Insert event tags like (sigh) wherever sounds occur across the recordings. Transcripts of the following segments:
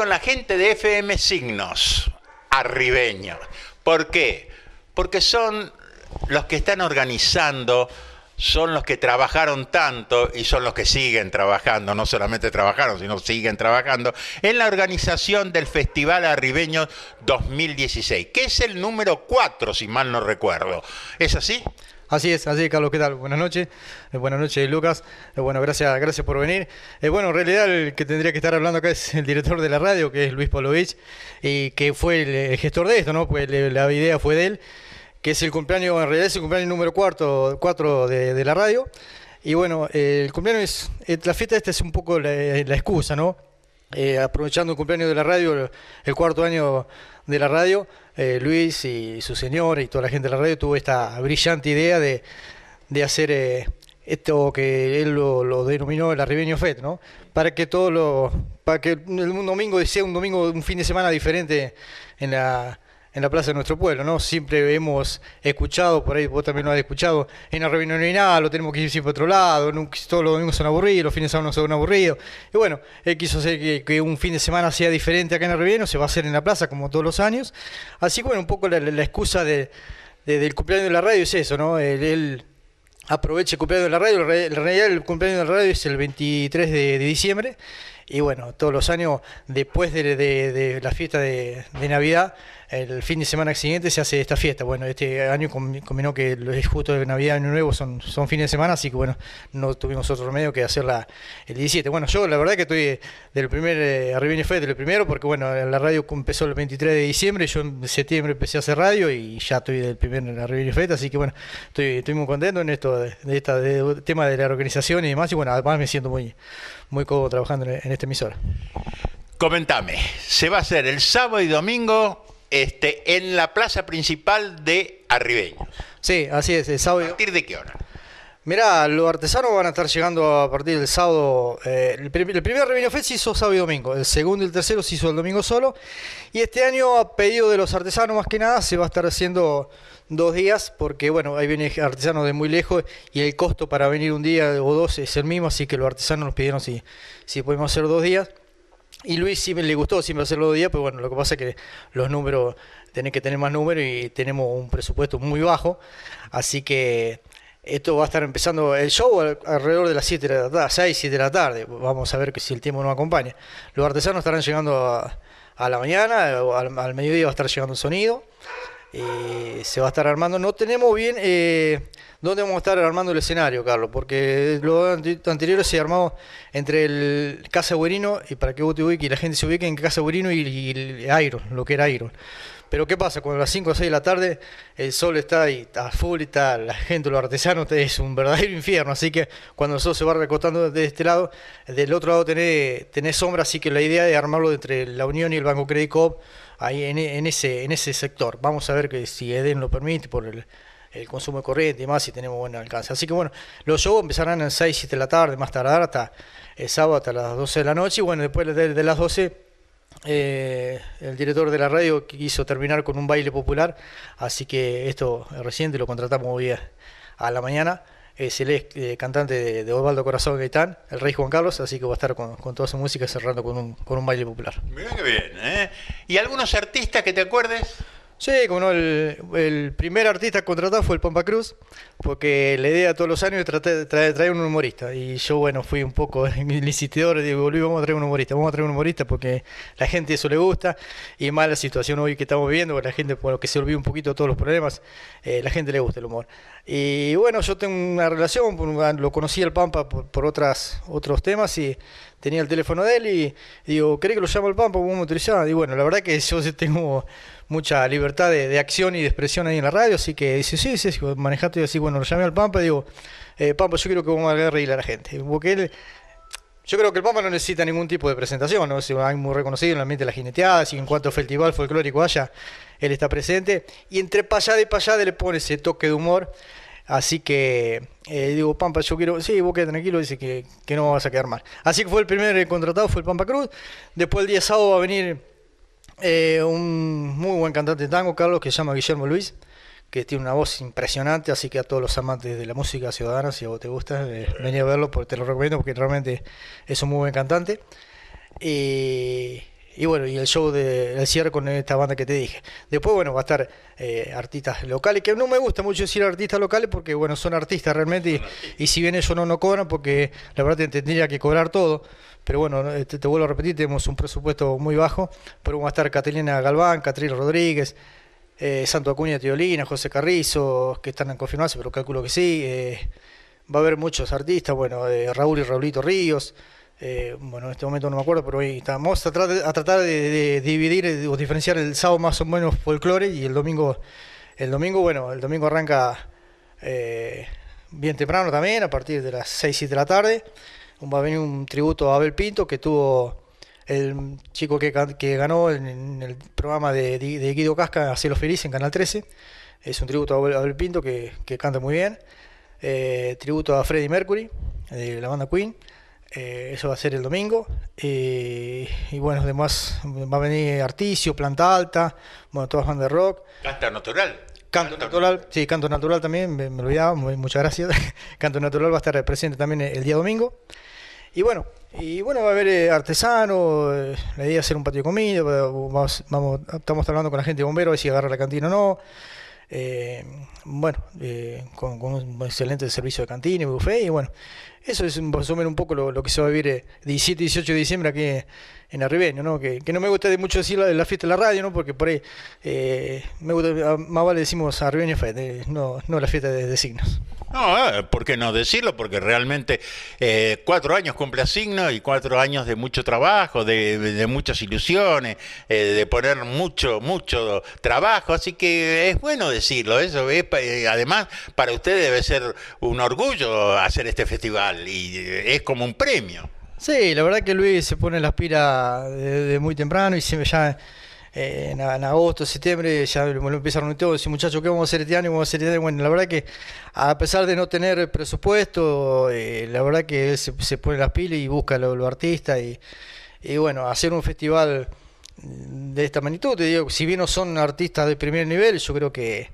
con la gente de FM Signos, Arribeño. ¿Por qué? Porque son los que están organizando, son los que trabajaron tanto y son los que siguen trabajando, no solamente trabajaron, sino siguen trabajando, en la organización del Festival Arribeño 2016, que es el número 4, si mal no recuerdo. ¿Es así? Así es, así es, Carlos, ¿qué tal? Buenas noches. Eh, buenas noches, Lucas. Eh, bueno, gracias, gracias por venir. Eh, bueno, en realidad el que tendría que estar hablando acá es el director de la radio, que es Luis Polovich, y que fue el, gestor de esto, ¿no? Pues la idea fue de él, que es el cumpleaños, en realidad es el cumpleaños número 4 cuatro de, la radio. Y bueno, el cumpleaños es, la fiesta esta es un poco la, la excusa, ¿no? aprovechando el cumpleaños de la radio, el cuarto año de la radio, eh, Luis y su señor y toda la gente de la radio tuvo esta brillante idea de, hacer eh, esto que él lo, denominó el Arribeño Fed, ¿no? Para que todo lo, para que el, un domingo sea un domingo, un fin de semana diferente en la en la plaza de nuestro pueblo, ¿no? Siempre hemos escuchado, por ahí vos también lo has escuchado, en la no hay nada, lo tenemos que ir siempre a otro lado, nunca, todos los domingos son aburridos, los fines de semana son aburridos. Y bueno, él eh, quiso hacer que, un fin de semana sea diferente acá en Revino, se va a hacer en la plaza como todos los años. Así que bueno, un poco la, excusa del cumpleaños de la radio es eso, ¿no? Él aprovecha el cumpleaños de la radio, en realidad el cumpleaños de la radio es el 23 de, de diciembre y bueno, todos los años, después de, la fiesta de, Navidad, el fin de semana siguiente se hace esta fiesta. Bueno, este año combinó que los justo de Navidad y Año Nuevo son, son fines de semana, así que bueno, no tuvimos otro remedio que hacerla el 17. Bueno, yo la verdad que estoy eh, del primer eh, y del primero, porque bueno, la radio empezó el 23 de diciembre, yo en septiembre empecé a hacer radio y ya estoy del primer y Fest, así que bueno, estoy, estoy muy contento en esto, de, esta, tema de la organización y demás, y bueno, además me siento muy muy cómodo trabajando en, este emisor. emisora. Comentame, se va a hacer el sábado y domingo este, en la plaza principal de Arribeño. Sí, así es. El sábado ¿A partir de qué hora? Mirá, los artesanos van a estar llegando a partir del sábado. Eh, el, primer Revino Fest se hizo sábado y domingo. El segundo y el tercero se hizo el domingo solo. Y este año, a pedido de los artesanos más que nada, se va a estar haciendo dos días. Porque, bueno, ahí vienen artesanos de muy lejos. Y el costo para venir un día o dos es el mismo. Así que los artesanos nos pidieron si, si podemos hacer dos días. Y Luis sí le gustó siempre hacerlo dos días. Pero bueno, lo que pasa es que los números, Tienen que tener más números. Y tenemos un presupuesto muy bajo. Así que esto va a estar empezando el show alrededor de las 7 de la tarde, 6, 7 de la tarde. Vamos a ver si el tiempo nos acompaña. Los artesanos estarán llegando a, la mañana, al, mediodía va a estar llegando el sonido. Eh, se va a estar armando. No tenemos bien eh, dónde vamos a estar armando el escenario, Carlos, porque lo anterior se armó entre el Casa Guerino, y para que vos y la gente se ubique en Casa Guerino y, y, Iron, lo que era Iron. Pero ¿qué pasa? Cuando a las 5 o 6 de la tarde el sol está ahí está full y tal, la gente, los artesanos, (laughs) es un verdadero infierno. Así que cuando el sol se va recostando de este lado, del otro lado tenés, sombra, así que la idea es armarlo entre la Unión y el Banco Credit ahí en, ese, en ese sector. Vamos a ver que si Eden lo permite por el, consumo de corriente y más si tenemos buen alcance. Así que bueno, los shows empezarán a las 6, 7 de la tarde, más tardar hasta el sábado a las 12 de la noche y bueno, después de las 12 eh, el director de la radio quiso terminar con un baile popular, así que esto eh, reciente lo contratamos hoy eh, a la mañana. Es el ex, cantante de, Osvaldo Corazón Gaitán, el rey Juan Carlos, así que va a estar con, toda su música cerrando con un, baile popular. Mira que bien, ¿eh? ¿Y algunos artistas que te acuerdes? Sí, como no, el, primer artista contratado fue el Pampa Cruz, porque la idea todos los años tratar de traer un humorista. Y yo, bueno, fui un poco el (laughs) y digo, volví, vamos a traer un humorista, vamos a traer un humorista porque la gente eso le gusta. Y más la situación hoy que estamos viviendo, porque la gente, por lo que se olvida un poquito de todos los problemas, eh, la gente le gusta el humor. Y bueno, yo tengo una relación, lo conocí al Pampa por, por otras, otros temas y tenía el teléfono de él y digo, ¿querés que lo llamo al Pampa? ¿Cómo me Y bueno, la verdad que yo (laughs) tengo mucha libertad de, acción y de expresión ahí en la radio, así que dice, sí, sí, manejate y así, bueno, lo llamé al Pampa y digo, eh, Pampa, yo quiero que vamos a reír a la gente, porque él... Yo creo que el Pampa no necesita ningún tipo de presentación, ¿no? Es muy reconocido en la ambiente de las jineteadas y en cuanto festival folclórico haya, él está presente. Y entre payada y payada le pone ese toque de humor Así que eh, digo, Pampa, yo quiero. Sí, vos quédate tranquilo, dice que, que no vas a quedar mal. Así que fue el primer contratado, fue el Pampa Cruz. Después el día sábado va a venir eh, un muy buen cantante de tango, Carlos, que se llama Guillermo Luis, que tiene una voz impresionante, así que a todos los amantes de la música ciudadana, si a vos te gusta, eh, vení a verlo, porque te lo recomiendo, porque realmente es un muy buen cantante y bueno, y el show del cierre con esta banda que te dije. Después, bueno, va a estar eh, artistas locales, que no me gusta mucho decir artistas locales porque, bueno, son artistas realmente. y, si bien ellos no no cobran, porque la verdad te tendría que cobrar todo. Pero bueno, este, te, vuelvo a repetir, tenemos un presupuesto muy bajo. Pero va a estar Catalina Galván, Catril Rodríguez, eh, Santo Acuña Teolina, José Carrizo, que están en confirmarse, pero calculo que sí. Eh, va a haber muchos artistas, bueno, Raúl y Raulito Ríos. Eh, bueno, en este momento no me acuerdo, pero hoy estamos a, tratar de, dividir eh, o diferenciar el sábado más o menos folclore y el domingo, el domingo, bueno, el domingo arranca eh, bien temprano también, a partir de las 6 y de la tarde. Va a venir un tributo a Abel Pinto que tuvo el chico que, que ganó en, el programa de, Guido Casca, Cielo Feliz, en Canal 13. Es un tributo a Abel, Pinto que, que canta muy bien. tributo a Freddie Mercury, de la banda Queen. Eh, eso va a ser el domingo. Eh, y bueno, además va a venir Articio, Planta Alta, bueno, todas bandas de rock. Natural. Canto Natural, sí, Canto Natural también, me, olvidaba, muchas gracias. (laughs) Canto Natural va a estar presente también el día domingo. Y bueno, y bueno, va a haber eh, artesano, la idea es hacer un patio de comida, vamos, estamos hablando con la gente de bomberos, a ver si agarra la cantina o no. bueno, con, con, un excelente servicio de cantina y buffet, y bueno, eso es un resumen un poco lo, que se va a vivir 17 eh, 18 de diciembre aquí en Arribeño, ¿no? Que, no me gusta de mucho decir la, la, fiesta de la radio, ¿no? Porque por ahí eh, me gusta, ah, más vale decimos Arribeño eh, no, no la fiesta de signos. No, eh, ¿por qué no decirlo? Porque realmente eh, cuatro años cumple asignos y cuatro años de mucho trabajo, de, muchas ilusiones, eh, de poner mucho, mucho trabajo. Así que es bueno decirlo. Eso es, además, para usted debe ser un orgullo hacer este festival y es como un premio. Sí, la verdad que Luis se pone la pilas de muy temprano y se, ya eh, en, agosto, septiembre, ya lo empezaron todo, decir muchachos, ¿qué vamos a hacer este año? ¿Vamos a hacer este año? Bueno, la verdad que a pesar de no tener presupuesto, eh, la verdad que se, pone las pilas y busca los artistas y, y, bueno, hacer un festival de esta magnitud, te digo, si bien no son artistas de primer nivel, yo creo que,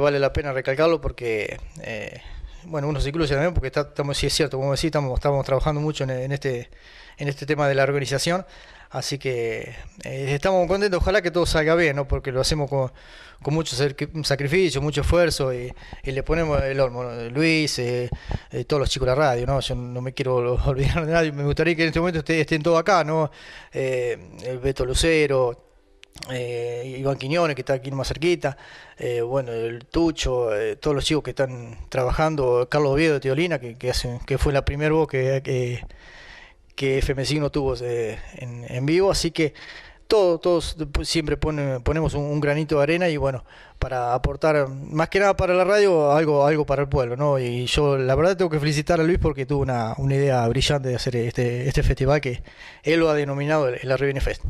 vale la pena recalcarlo porque... Eh, bueno, uno se también porque estamos, sí es cierto, como decís, estamos, estamos trabajando mucho en, en, este, en este tema de la organización. Así que eh, estamos contentos, ojalá que todo salga bien, ¿no? porque lo hacemos con, con mucho sacrificio, mucho esfuerzo y, le ponemos el hormo. Luis, eh, eh, todos los chicos de la radio, ¿no? yo no me quiero (laughs) olvidar de nadie, me gustaría que en este momento estén, estén todos acá, ¿no? Eh, el Beto Lucero, eh, Iván Quiñones, que está aquí más cerquita, bueno, el Tucho, todos los chicos que están trabajando, Carlos Oviedo de Teolina, que, que, que fue la primera voz que, que FMC no tuvo eh, en, vivo, así que todos siempre ponemos un, granito de arena y bueno, para aportar más que nada para la radio, algo, algo para el pueblo, ¿no? Y yo la verdad tengo que felicitar a Luis porque tuvo una, una idea brillante de hacer este, este festival que él lo ha denominado el, el Fest.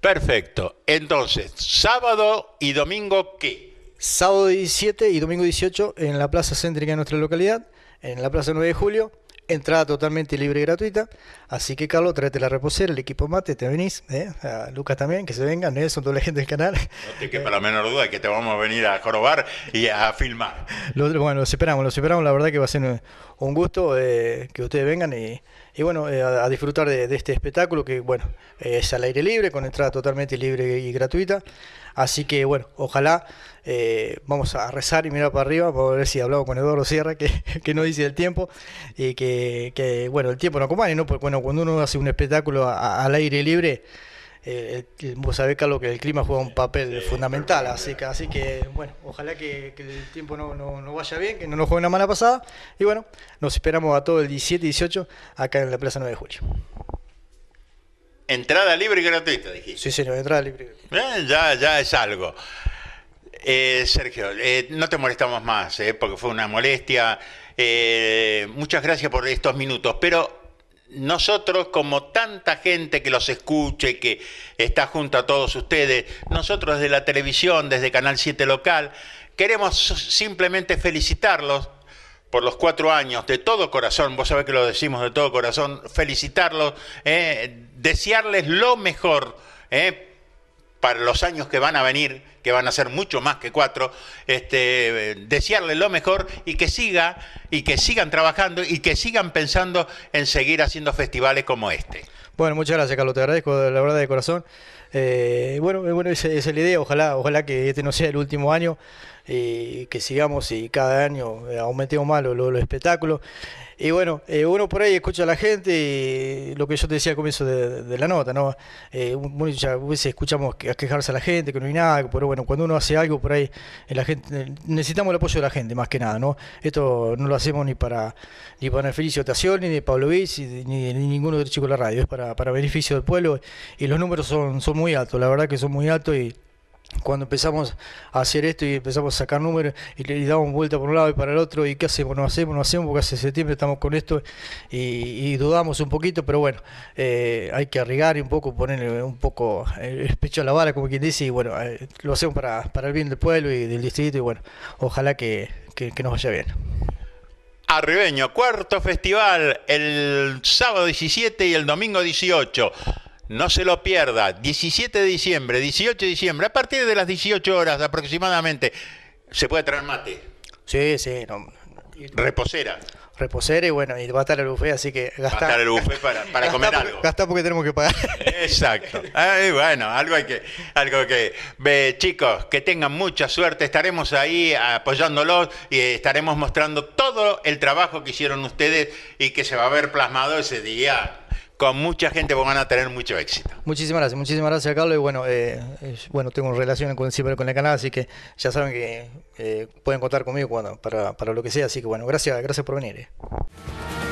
Perfecto, entonces, sábado y domingo, ¿qué? Sábado 17 y domingo 18 en la plaza céntrica de nuestra localidad, en la plaza 9 de julio. Entrada totalmente libre y gratuita. Así que, Carlos, tráete la reposera, el equipo mate, te venís. ¿eh? A Lucas también, que se vengan, son toda la gente del canal. No te para la menor duda que te vamos a venir a jorobar y a filmar. bueno, los esperamos, los esperamos. La verdad que va a ser un gusto eh, que ustedes vengan y, bueno, eh, a, disfrutar de, de, este espectáculo que, bueno, es al aire libre, con entrada totalmente libre y gratuita. Así que bueno, ojalá eh, vamos a rezar y mirar para arriba para ver si hablamos con Eduardo Sierra, que, (laughs) no dice el tiempo, y que, bueno, el tiempo no acompañe, ¿no? Porque bueno, cuando uno hace un espectáculo al aire libre, eh, vos sabés, Carlos, que el clima juega un papel fundamental, así que, así que bueno, ojalá que, el tiempo no, vaya bien, que no nos juegue una mala pasada, y bueno, nos esperamos a todos el 17 y 18 acá en la Plaza 9 de Julio. Entrada libre y gratuita, dijiste. Sí, sí, entrada libre y gratuita. Eh, ya, ya es algo. Eh, Sergio, eh, no te molestamos más, porque fue una molestia. muchas gracias por estos minutos, pero nosotros, como tanta gente que los escuche, que está junto a todos ustedes, nosotros desde la televisión, desde Canal 7 Local, queremos simplemente felicitarlos por los cuatro años, de todo corazón, vos sabés que lo decimos de todo corazón, felicitarlos, eh, desearles lo mejor eh, para los años que van a venir, que van a ser mucho más que cuatro, este, desearles lo mejor y que siga, y que sigan trabajando y que sigan pensando en seguir haciendo festivales como este. Bueno, muchas gracias, Carlos, te agradezco la verdad de corazón. Eh, bueno, bueno, esa, es la idea, ojalá, ojalá que este no sea el último año que sigamos y cada año eh, aumentemos más los, espectáculos. Y bueno, eh, uno por ahí escucha a la gente y lo que yo te decía al comienzo de, la nota, ¿no? Eh, muchas veces escuchamos quejarse a la gente, que no hay nada, pero bueno, cuando uno hace algo por ahí, la gente, eh, necesitamos el apoyo de la gente, más que nada, ¿no? Esto no lo hacemos ni para ni para Felicio ni de Pablo Viz, ni, de ninguno de los chicos de la radio, es para, para beneficio del pueblo y los números son, son muy altos, la verdad que son muy altos y cuando empezamos a hacer esto y empezamos a sacar números y le damos vuelta por un lado y para el otro y qué hacemos, no hacemos, no hacemos, porque hace septiembre estamos con esto y, dudamos un poquito, pero bueno, eh, hay que arriesgar y un poco ponerle un poco el pecho a la vara, como quien dice, y bueno, eh, lo hacemos para, el bien del pueblo y del distrito y bueno, ojalá que, que nos vaya bien. Arribeño, cuarto festival el sábado 17 y el domingo 18. No se lo pierda, 17 de diciembre, 18 de diciembre, a partir de las 18 horas aproximadamente, se puede traer mate. Sí, sí. Reposera. Reposera y bueno, y va a estar el buffet, así que gastar. Va a estar el buffet para, comer algo. Gastar porque tenemos que pagar. Exacto. bueno, algo que... Algo que ve, chicos, que tengan mucha suerte. Estaremos ahí apoyándolos y estaremos mostrando todo el trabajo que hicieron ustedes y que se va a ver plasmado ese día con mucha gente van a tener mucho éxito. Muchísimas gracias, muchísimas gracias Carlos. Y bueno, eh, eh bueno tengo relaciones con, siempre con el canal, así que ya saben que eh, pueden contar conmigo cuando, para, para, lo que sea. Así que bueno, gracias, gracias por venir. Eh.